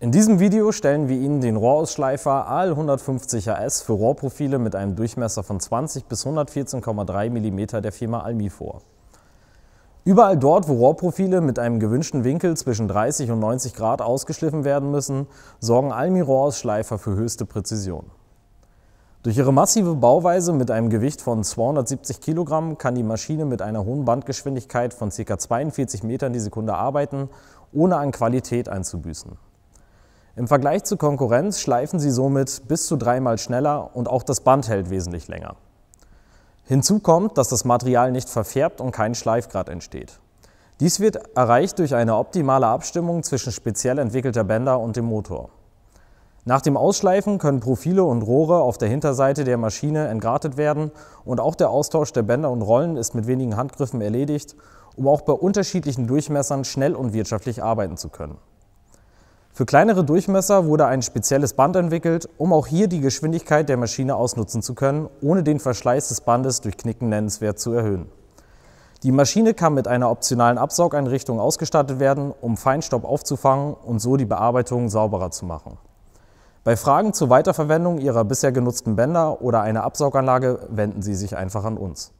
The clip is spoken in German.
In diesem Video stellen wir Ihnen den Rohrausschleifer AL 150 HS für Rohrprofile mit einem Durchmesser von 20 bis 114,3 mm der Firma Almi vor. Überall dort, wo Rohrprofile mit einem gewünschten Winkel zwischen 30 und 90 Grad ausgeschliffen werden müssen, sorgen Almi Rohrausschleifer für höchste Präzision. Durch ihre massive Bauweise mit einem Gewicht von 270 kg kann die Maschine mit einer hohen Bandgeschwindigkeit von ca. 42 Metern die Sekunde arbeiten, ohne an Qualität einzubüßen. Im Vergleich zur Konkurrenz schleifen sie somit bis zu dreimal schneller und auch das Band hält wesentlich länger. Hinzu kommt, dass das Material nicht verfärbt und kein Schleifgrad entsteht. Dies wird erreicht durch eine optimale Abstimmung zwischen speziell entwickelter Bänder und dem Motor. Nach dem Ausschleifen können Profile und Rohre auf der Hinterseite der Maschine entgratet werden und auch der Austausch der Bänder und Rollen ist mit wenigen Handgriffen erledigt, um auch bei unterschiedlichen Durchmessern schnell und wirtschaftlich arbeiten zu können. Für kleinere Durchmesser wurde ein spezielles Band entwickelt, um auch hier die Geschwindigkeit der Maschine ausnutzen zu können, ohne den Verschleiß des Bandes durch Knicken nennenswert zu erhöhen. Die Maschine kann mit einer optionalen Absaugeinrichtung ausgestattet werden, um Feinstaub aufzufangen und so die Bearbeitung sauberer zu machen. Bei Fragen zur Weiterverwendung Ihrer bisher genutzten Bänder oder einer Absauganlage wenden Sie sich einfach an uns.